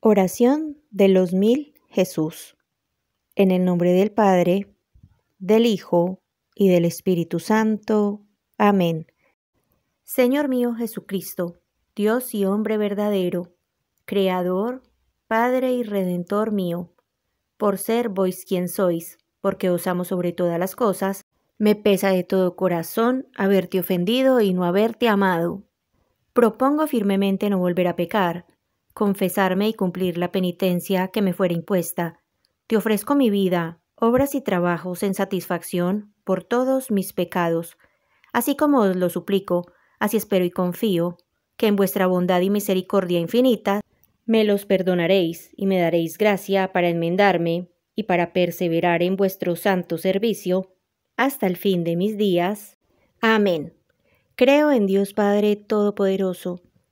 Oración de los mil Jesús. En el nombre del Padre, del Hijo y del Espíritu Santo. Amén. Señor mío Jesucristo, Dios y hombre verdadero, Creador, Padre y Redentor mío, por ser vos quien sois, porque os amo sobre todas las cosas, me pesa de todo corazón haberte ofendido y no haberte amado. Propongo firmemente no volver a pecar confesarme y cumplir la penitencia que me fuera impuesta. Te ofrezco mi vida, obras y trabajos en satisfacción por todos mis pecados, así como os lo suplico, así espero y confío, que en vuestra bondad y misericordia infinita me los perdonaréis y me daréis gracia para enmendarme y para perseverar en vuestro santo servicio hasta el fin de mis días. Amén. Creo en Dios Padre Todopoderoso,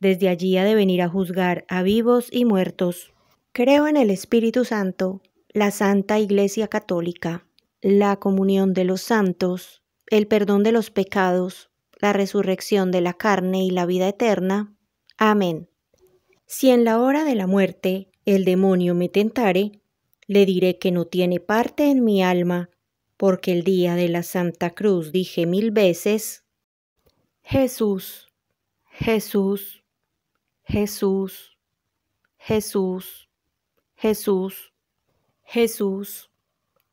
desde allí ha de venir a juzgar a vivos y muertos. Creo en el Espíritu Santo, la Santa Iglesia Católica, la comunión de los santos, el perdón de los pecados, la resurrección de la carne y la vida eterna. Amén. Si en la hora de la muerte el demonio me tentare, le diré que no tiene parte en mi alma, porque el día de la Santa Cruz dije mil veces, Jesús, Jesús, Jesús, Jesús, Jesús, Jesús,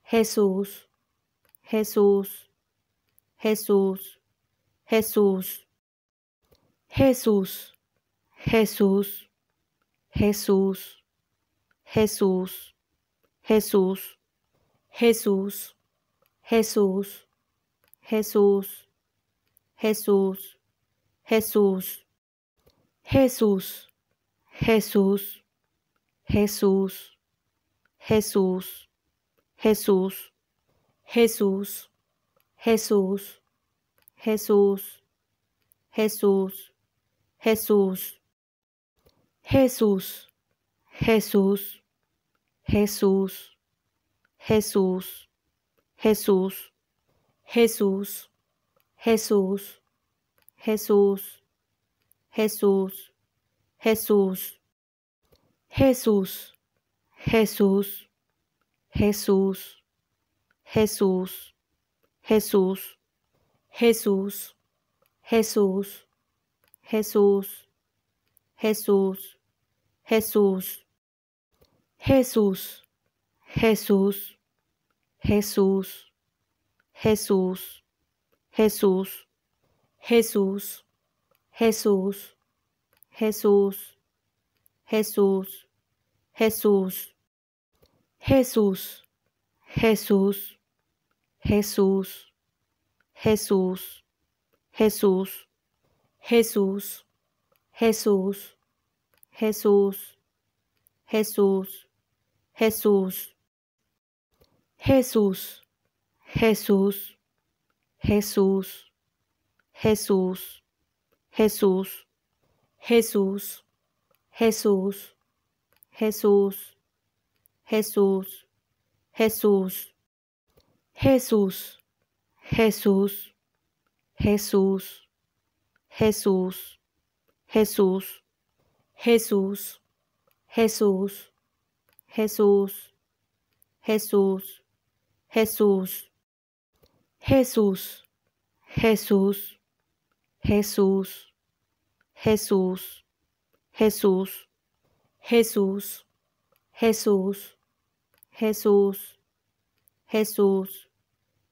Jesús, Jesús, Jesús, Jesús, Jesús, Jesús, Jesús, Jesús, Jesús, Jesús, Jesús, Jesús, Jesús, Jesús. Jesús, Jesús, Jesús, Jesús, Jesús, Jesús, Jesús, Jesús, Jesús, Jesús, Jesús, Jesús, Jesús, Jesús, Jesús, Jesús, Jesús, Jesús. Jesús, Jesús, Jesús, Jesús, Jesús, Jesús, Jesús, Jesús, Jesús, Jesús, Jesús, Jesús, Jesús, Jesús, Jesús, Jesús, Jesús, Jesús. Jesús, Jesús, Jesús, Jesús, Jesús, Jesús, Jesús, Jesús, Jesús, Jesús, Jesús, Jesús, Jesús, Jesús, Jesús, Jesús, Jesús, Jesús. Jesús, Jesús, Jesús, Jesús, Jesús, Jesús, Jesús, Jesús, Jesús, Jesús, Jesús, Jesús, Jesús, Jesús, Jesús, Jesús, Jesús, Jesús, Jesús. Jesús, Jesús, Jesús, Jesús, Jesús, Jesús,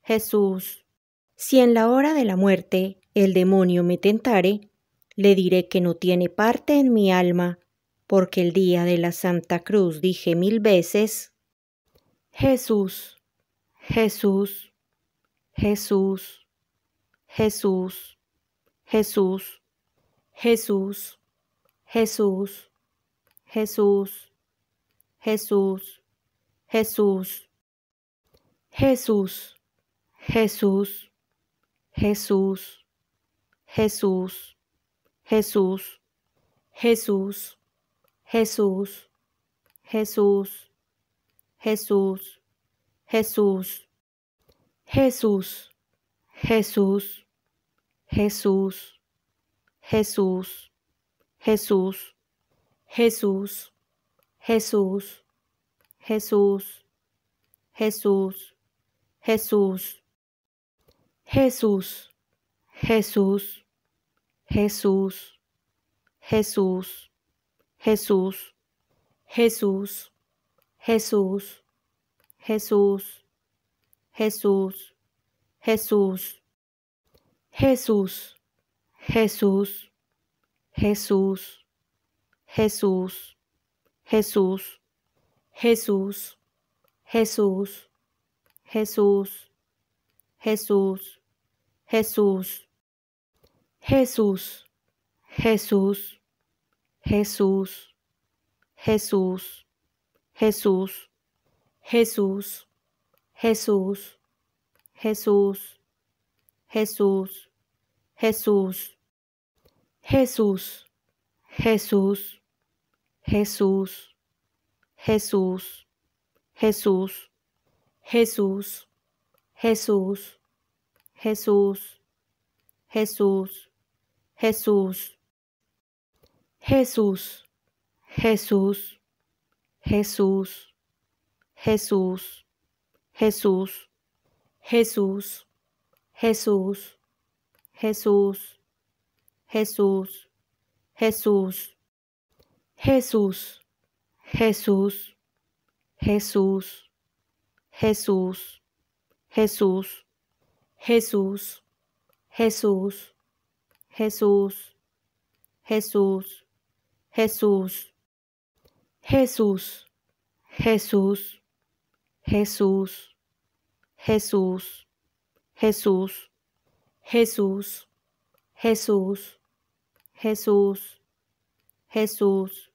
Jesús. Si en la hora de la muerte el demonio me tentare, le diré que no tiene parte en mi alma, porque el día de la Santa Cruz dije mil veces, Jesús, Jesús, Jesús, Jesús, Jesús. Jesús, Jesús, Jesús, Jesús, Jesús, Jesús, Jesús, Jesús, Jesús, Jesús, Jesús, Jesús, Jesús, Jesús, Jesús, Jesús, Jesús, Jesús. Jesús, Jesús, Jesús, Jesús, Jesús, Jesús, Jesús, Jesús, Jesús, Jesús, Jesús, Jesús, Jesús, Jesús, Jesús, Jesús, Jesús, Jesús, Jesús, Jesús, Jesús, Jesús, Jesús, Jesús, Jesús, Jesús, Jesús, Jesús, Jesús, Jesús, Jesús, Jesús, Jesús, Jesús, Jesús, Jesús. Jesús, Jesús, Jesús, Jesús, Jesús, Jesús, Jesús, Jesús, Jesús, Jesús, Jesús, Jesús, Jesús, Jesús, Jesús, Jesús, Jesús, Jesús. Jesús, Jesús, Jesús, Jesús, Jesús, Jesús, Jesús, Jesús, Jesús, Jesús, Jesús, Jesús, Jesús, Jesús, Jesús, Jesús, Jesús, Jesús. Jesús, Jesús, Jesús,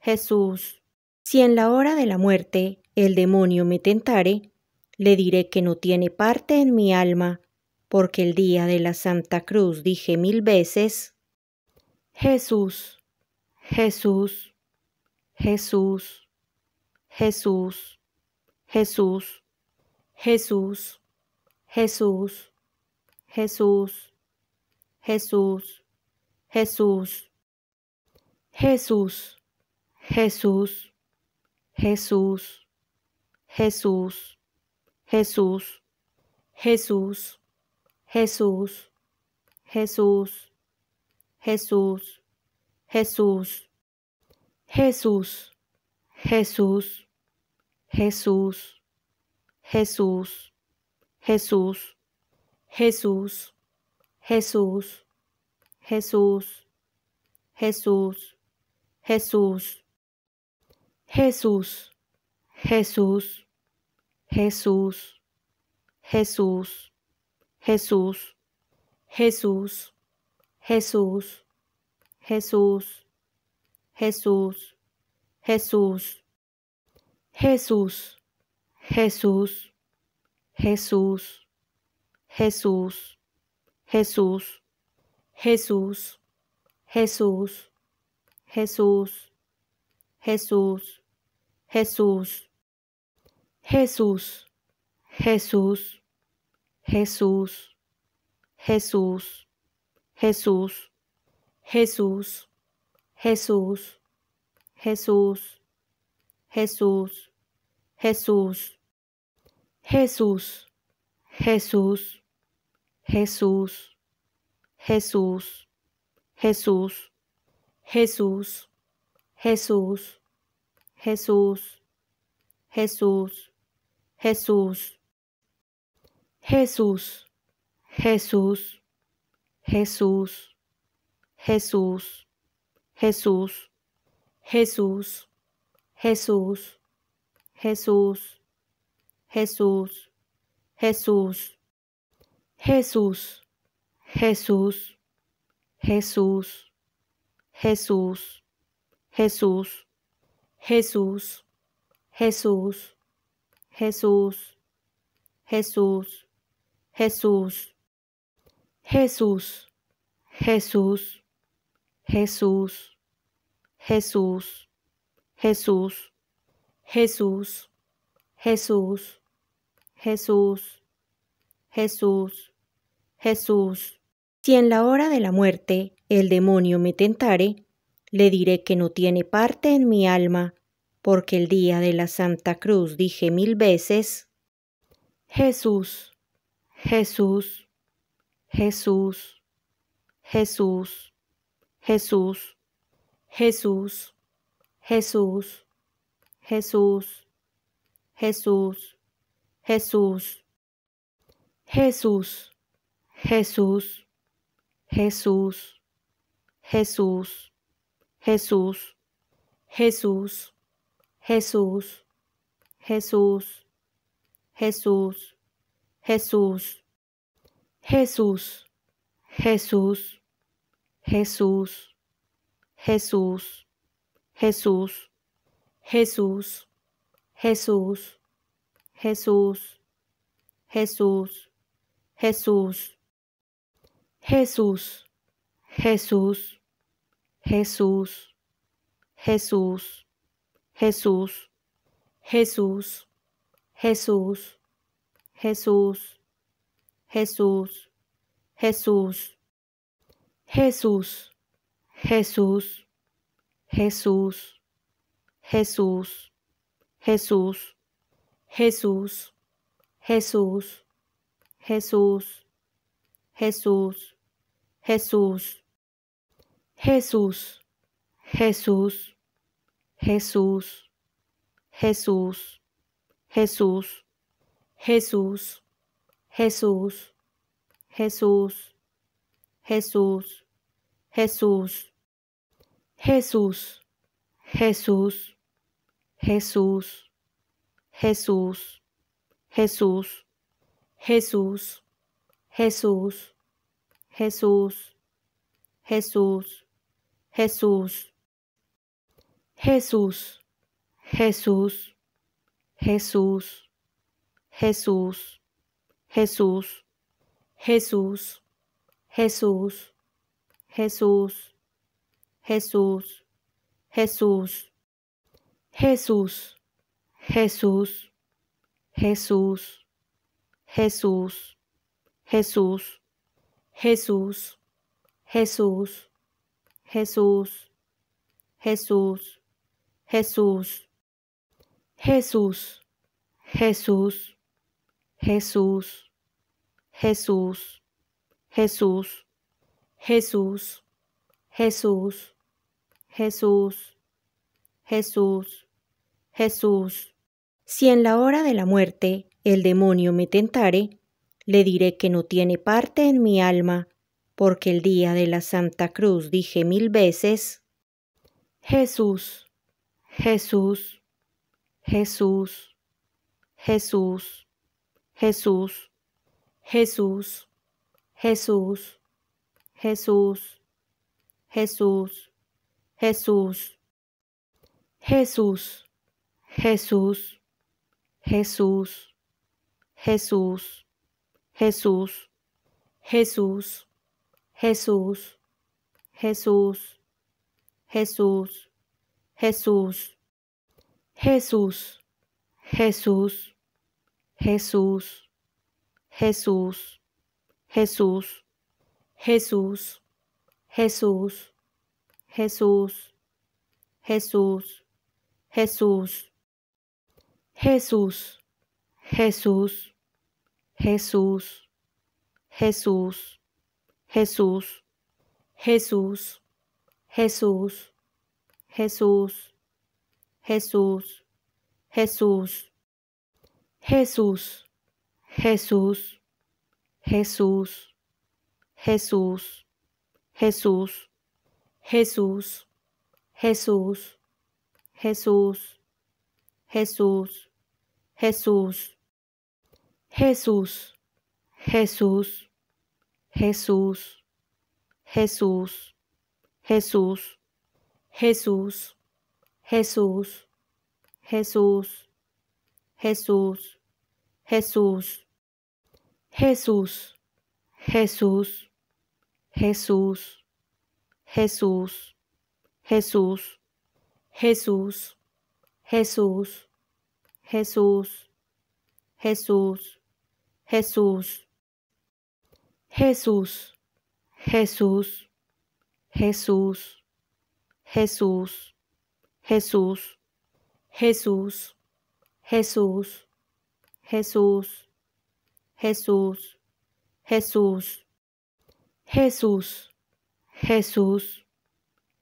Jesús. Si en la hora de la muerte el demonio me tentare, le diré que no tiene parte en mi alma, porque el día de la Santa Cruz dije mil veces, Jesús, Jesús, Jesús, Jesús, Jesús, Jesús, Jesús, Jesús, Jesús, Jesús, Jesús, Jesús, Jesús, Jesús, Jesús, Jesús, Jesús, Jesús, Jesús, Jesús, Jesús, Jesús, Jesús, Jesús, Jesús, Jesús. Jesús, Jesús, Jesús, Jesús, Jesús, Jesús, Jesús, Jesús, Jesús, Jesús, Jesús, Jesús, Jesús, Jesús, Jesús, Jesús, Jesús, Jesús. Jesús, Jesús, Jesús, Jesús, Jesús, Jesús, Jesús, Jesús, Jesús, Jesús, Jesús, Jesús, Jesús, Jesús, Jesús, Jesús, Jesús, Jesús. Jesús, Jesús, Jesús, Jesús, Jesús, Jesús, Jesús, Jesús, Jesús, Jesús, Jesús, Jesús, Jesús, Jesús, Jesús, Jesús, Jesús, Jesús. Jesús, Jesús, Jesús, Jesús, Jesús, Jesús, Jesús, Jesús, Jesús, Jesús, Jesús, Jesús, Jesús, Jesús, Jesús, Jesús, Jesús, Jesús. Jesús, Jesús, si en la hora de la muerte el demonio me tentare, le diré que no tiene parte en mi alma, porque el día de la Santa Cruz dije mil veces, Jesús, Jesús, Jesús, Jesús, Jesús, Jesús, Jesús, Jesús, Jesús, Jesús. Jesús, Jesús, Jesús, Jesús, Jesús, Jesús, Jesús, Jesús, Jesús, Jesús, Jesús, Jesús, Jesús, Jesús, Jesús, Jesús, Jesús, Jesús, Jesús. Jesús, Jesús, Jesús, Jesús, Jesús, Jesús, Jesús, Jesús, Jesús, Jesús, Jesús, Jesús, Jesús, Jesús, Jesús, Jesús, Jesús, Jesús. Jesús, Jesús, Jesús, Jesús, Jesús, Jesús, Jesús, Jesús, Jesús, Jesús, Jesús, Jesús, Jesús, Jesús, Jesús, Jesús, Jesús, Jesús. Jesús, Jesús, Jesús, Jesús, Jesús, Jesús, Jesús, Jesús, Jesús, Jesús, Jesús, Jesús, Jesús, Jesús, Jesús, Jesús, Jesús, Jesús. Jesús, Jesús, Jesús, Jesús, Jesús, Jesús, Jesús, Jesús, Jesús, Jesús, Jesús, Jesús, Jesús, Jesús, Jesús, Jesús, Jesús. Si en la hora de la muerte el demonio me tentare, le diré que no tiene parte en mi alma, porque el día de la Santa Cruz dije mil veces, Jesús, Jesús, Jesús, Jesús, Jesús, Jesús, Jesús, Jesús, Jesús, Jesús, Jesús, Jesús, Jesús. Jesús, Jesús, Jesús, Jesús, Jesús, Jesús, Jesús, Jesús, Jesús, Jesús, Jesús, Jesús, Jesús, Jesús, Jesús, Jesús, Jesús, Jesús. Jesús, Jesús, Jesús, Jesús, Jesús, Jesús, Jesús, Jesús, Jesús, Jesús, Jesús, Jesús, Jesús, Jesús, Jesús, Jesús, Jesús, Jesús, Jesús. Jesús, Jesús, Jesús, Jesús, Jesús, Jesús, Jesús, Jesús, Jesús, Jesús, Jesús, Jesús, Jesús, Jesús, Jesús, Jesús, Jesús, Jesús, Jesús. Jesús, Jesús, Jesús, Jesús, Jesús, Jesús, Jesús, Jesús, Jesús, Jesús, Jesús, Jesús, Jesús,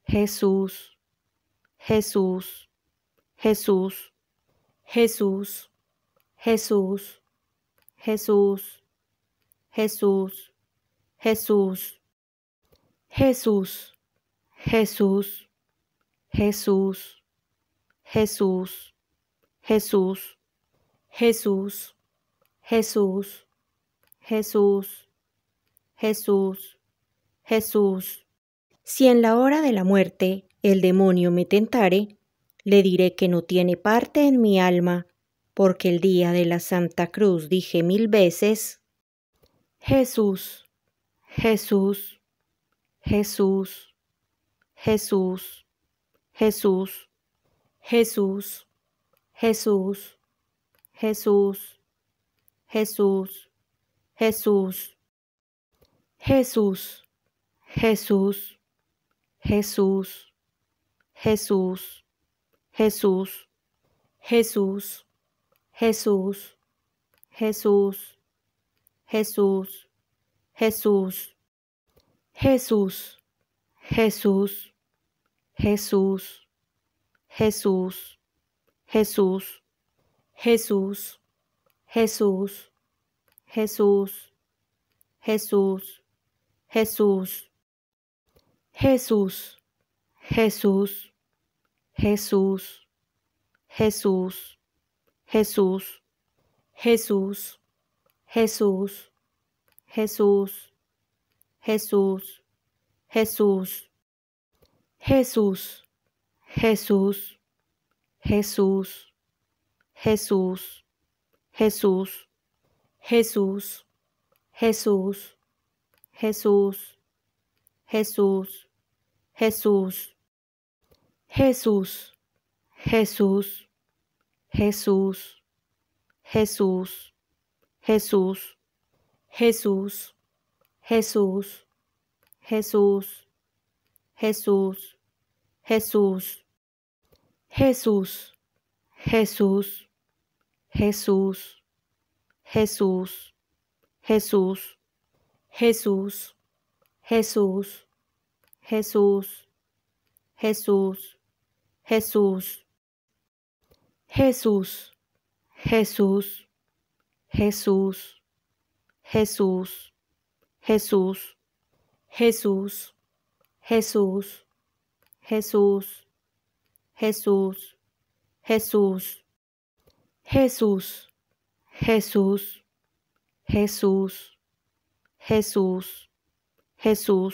Jesús, Jesús, Jesús, Jesús, Jesús. Jesús, Jesús, Jesús, Jesús, Jesús, Jesús, Jesús, Jesús, Jesús, Jesús, Jesús, Jesús, Jesús. Si en la hora de la muerte el demonio me tentare, le diré que no tiene parte en mi alma porque el día de la Santa Cruz dije mil veces, Jesús, Jesús, Jesús, Jesús, Jesús, Jesús, Jesús, Jesús, Jesús, Jesús, Jesús, Jesús, Jesús, Jesús, Jesús, Jesús. Jesús, Jesús, Jesús, Jesús, Jesús, Jesús, Jesús, Jesús, Jesús, Jesús, Jesús, Jesús, Jesús, Jesús, Jesús, Jesús, Jesús, Jesús. Jesús, Jesús, Jesús, Jesús, Jesús, Jesús, Jesús, Jesús, Jesús, Jesús, Jesús, Jesús, Jesús, Jesús, Jesús, Jesús, Jesús, Jesús, Jesús, Jesús, Jesús, Jesús, Jesús, Jesús, Jesús, Jesús, Jesús, Jesús, Jesús, Jesús, Jesús, Jesús, Jesús, Jesús, Jesús. Jesús, Jesús, Jesús, Jesús, Jesús, Jesús, Jesús, Jesús, Jesús, Jesús, Jesús, Jesús, Jesús, Jesús, Jesús,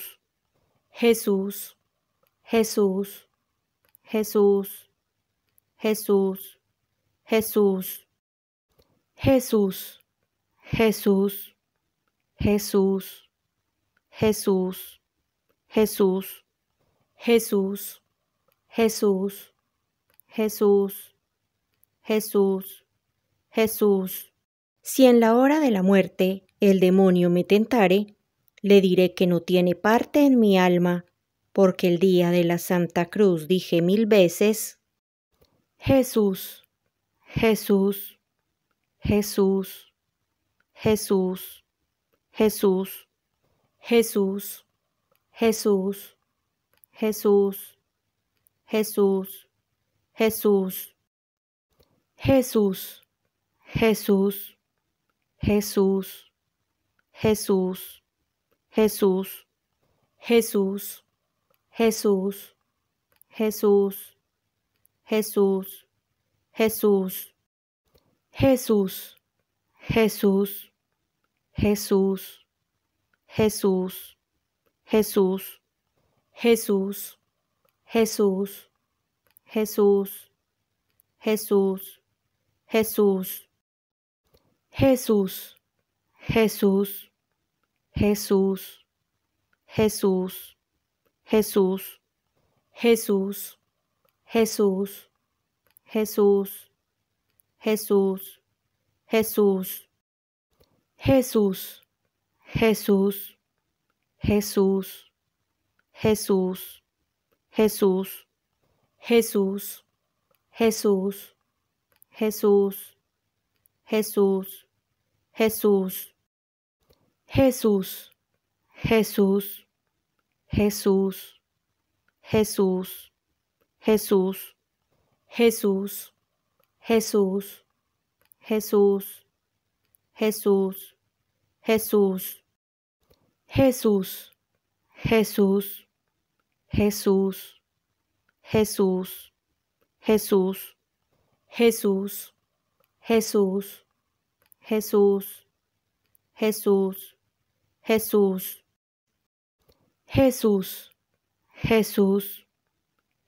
Jesús, Jesús, Jesús, Jesús, Jesús, Jesús, Jesús, Jesús, Jesús, Jesús, Jesús, Jesús, Jesús, Jesús. Si en la hora de la muerte el demonio me tentare, le diré que no tiene parte en mi alma, porque el día de la Santa Cruz dije mil veces, Jesús, Jesús, Jesús, Jesús, Jesús, Jesús, Jesús, Jesús, Jesús, Jesús, Jesús, Jesús, Jesús, Jesús, Jesús, Jesús, Jesús, Jesús, Jesús. Jesús, Jesús, Jesús, Jesús, Jesús, Jesús, Jesús, Jesús, Jesús, Jesús, Jesús, Jesús, Jesús, Jesús, Jesús, Jesús, Jesús, Jesús. Jesús, Jesús, Jesús, Jesús, Jesús, Jesús, Jesús, Jesús, Jesús, Jesús, Jesús, Jesús, Jesús, Jesús, Jesús, Jesús, Jesús, Jesús. Jesús, Jesús, Jesús, Jesús, Jesús, Jesús, Jesús, Jesús, Jesús, Jesús, Jesús, Jesús, Jesús, Jesús, Jesús, Jesús, Jesús,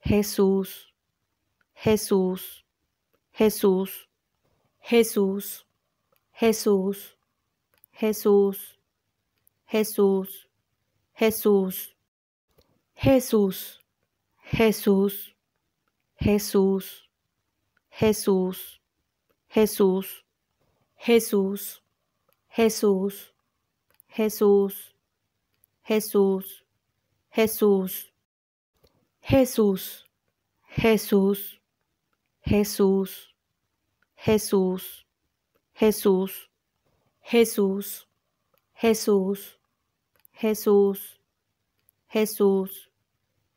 Jesús. Jesús, Jesús, Jesús, Jesús, Jesús, Jesús, Jesús, Jesús, Jesús, Jesús, Jesús, Jesús, Jesús, Jesús, Jesús, Jesús, Jesús, Jesús, Jesús, Jesús, Jesús, Jesús, Jesús, Jesús, Jesús, Jesús,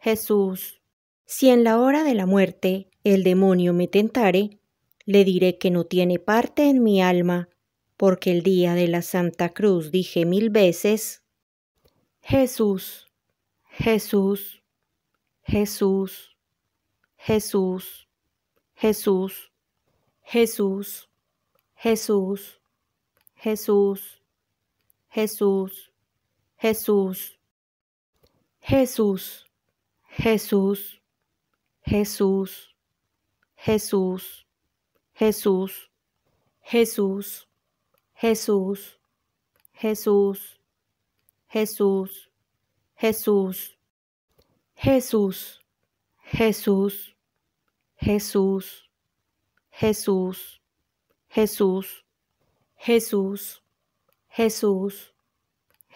Jesús. Si en la hora de la muerte el demonio me tentare, le diré que no tiene parte en mi alma, porque el día de la Santa Cruz dije mil veces, Jesús, Jesús, Jesús, Jesús. Jesús, Jesús, Jesús, Jesús, Jesús, Jesús, Jesús, Jesús, Jesús, Jesús, Jesús, Jesús, Jesús, Jesús, Jesús, Jesús, Jesús, Jesús, Jesús, Jesús, Jesús, Jesús, Jesús,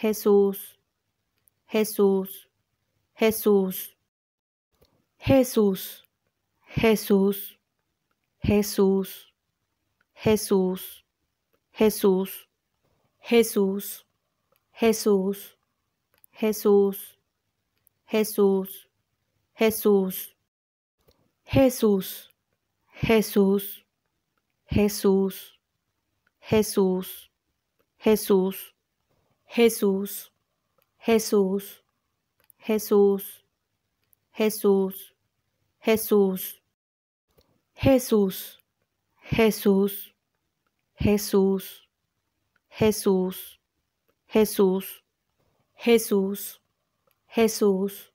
Jesús, Jesús, Jesús, Jesús, Jesús, Jesús, Jesús, Jesús, Jesús, Jesús, Jesús, Jesús. Jesús, Jesús, Jesús, Jesús, Jesús, Jesús, Jesús, Jesús, Jesús, Jesús, Jesús, Jesús, Jesús, Jesús, Jesús, Jesús, Jesús,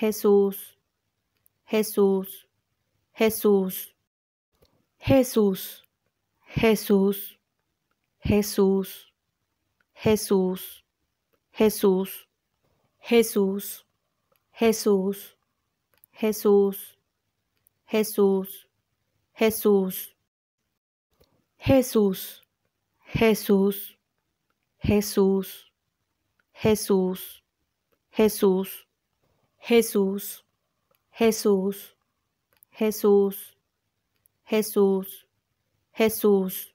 Jesús, Jesús. Jesús, Jesús, Jesús, Jesús, Jesús, Jesús, Jesús, Jesús, Jesús, Jesús, Jesús, Jesús, Jesús, Jesús, Jesús, Jesús, Jesús, Jesús. Jesús, Jesús, Jesús,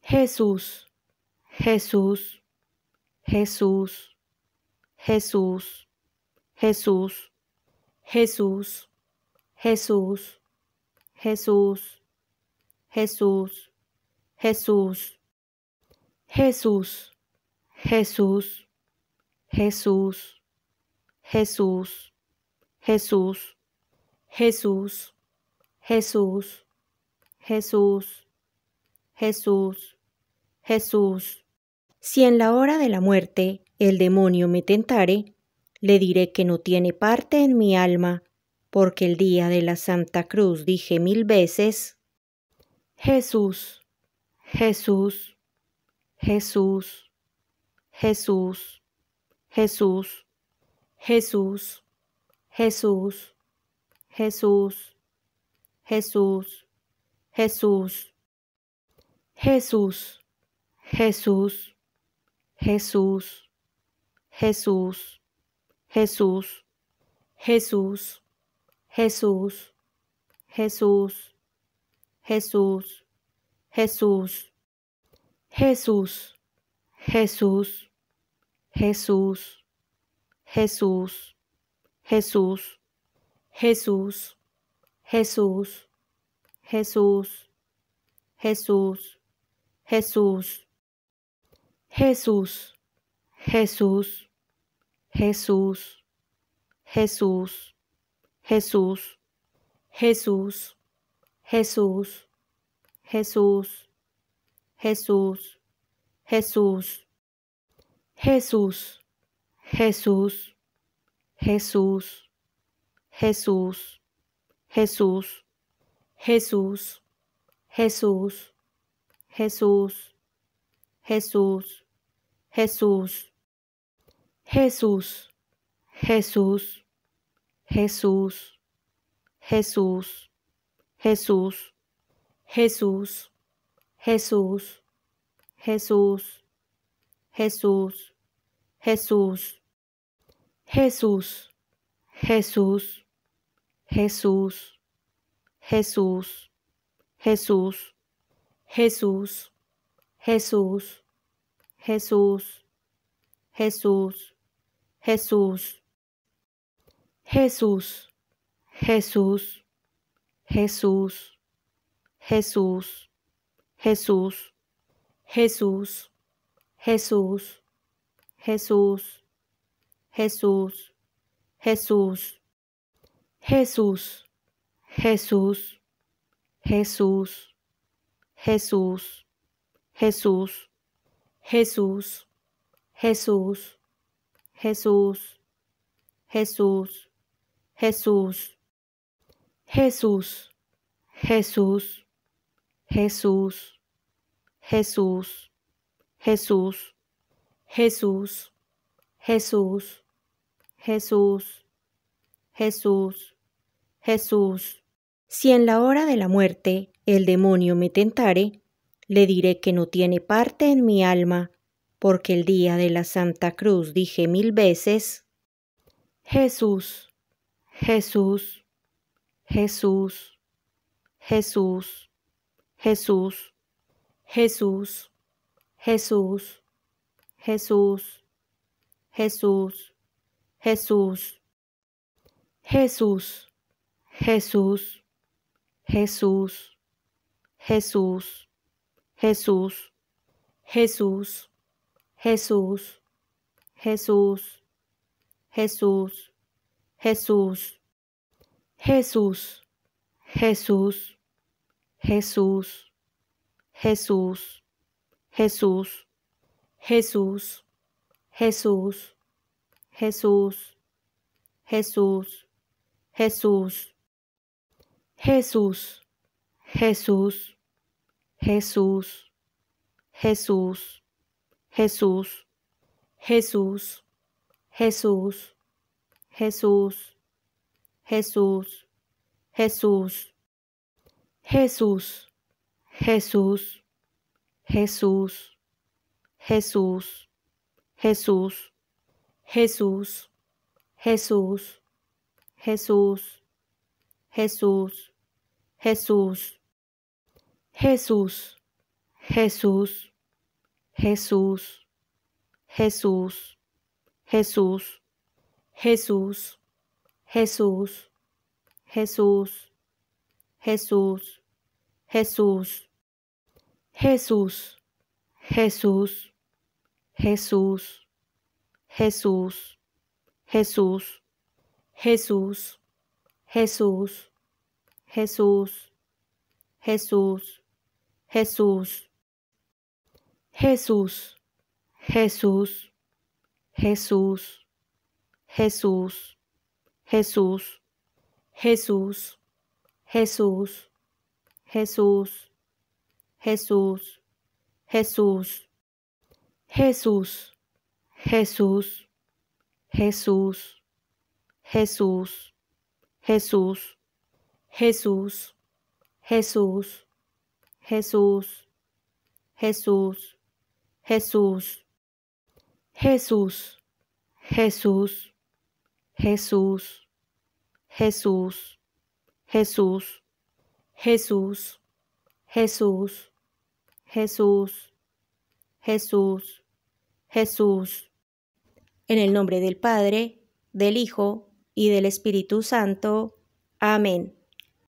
Jesús, Jesús, Jesús, Jesús, Jesús, Jesús, Jesús, Jesús, Jesús, Jesús, Jesús, Jesús, Jesús, Jesús, Jesús. Jesús, Jesús, Jesús, Jesús, Jesús. Si en la hora de la muerte el demonio me tentare, le diré que no tiene parte en mi alma, porque el día de la Santa Cruz dije mil veces, Jesús, Jesús, Jesús, Jesús, Jesús, Jesús, Jesús. Jesús, Jesús, Jesús, Jesús, Jesús, Jesús, Jesús, Jesús, Jesús, Jesús, Jesús, Jesús, Jesús, Jesús, Jesús, Jesús, Jesús, Jesús. Jesús, Jesús, Jesús, Jesús, Jesús, Jesús, Jesús, Jesús, Jesús, Jesús, Jesús, Jesús, Jesús, Jesús, Jesús, Jesús, Jesús, Jesús. Jesús, Jesús, Jesús, Jesús, Jesús, Jesús, Jesús, Jesús, Jesús, Jesús, Jesús, Jesús, Jesús, Jesús, Jesús, Jesús, Jesús, Jesús, Jesús. Jesús, Jesús, Jesús, Jesús, Jesús, Jesús, Jesús, Jesús, Jesús, Jesús, Jesús, Jesús, Jesús, Jesús, Jesús, Jesús, Jesús, Jesús. Jesús, Jesús, Jesús, Jesús, Jesús, Jesús, Jesús, Jesús, Jesús, Jesús, Jesús, Jesús, Jesús, Jesús, Jesús, Jesús, Jesús, Jesús, Jesús. Jesús, si en la hora de la muerte el demonio me tentare, le diré que no tiene parte en mi alma, porque el día de la Santa Cruz dije mil veces, Jesús, Jesús, Jesús, Jesús, Jesús, Jesús, Jesús, Jesús, Jesús, Jesús, Jesús. Jesús, Jesús, Jesús, Jesús, Jesús, Jesús, Jesús, Jesús, Jesús, Jesús, Jesús, Jesús, Jesús, Jesús, Jesús, Jesús, Jesús, Jesús, Jesús. Jesús, Jesús, Jesús, Jesús, Jesús, Jesús, Jesús, Jesús, Jesús, Jesús, Jesús, Jesús, Jesús, Jesús, Jesús, Jesús, Jesús, Jesús, Jesús. Jesús, Jesús, Jesús, Jesús, Jesús, Jesús, Jesús, Jesús, Jesús, Jesús, Jesús, Jesús, Jesús, Jesús, Jesús, Jesús, Jesús, Jesús. Jesús, Jesús, Jesús, Jesús, Jesús, Jesús, Jesús, Jesús, Jesús, Jesús, Jesús, Jesús, Jesús, Jesús, Jesús, Jesús, Jesús, Jesús. Jesús, Jesús, Jesús, Jesús, Jesús, Jesús, Jesús, Jesús, Jesús, Jesús, Jesús, Jesús, Jesús, Jesús, Jesús. En el nombre del Padre, del Hijo y del Espíritu Santo. Amén.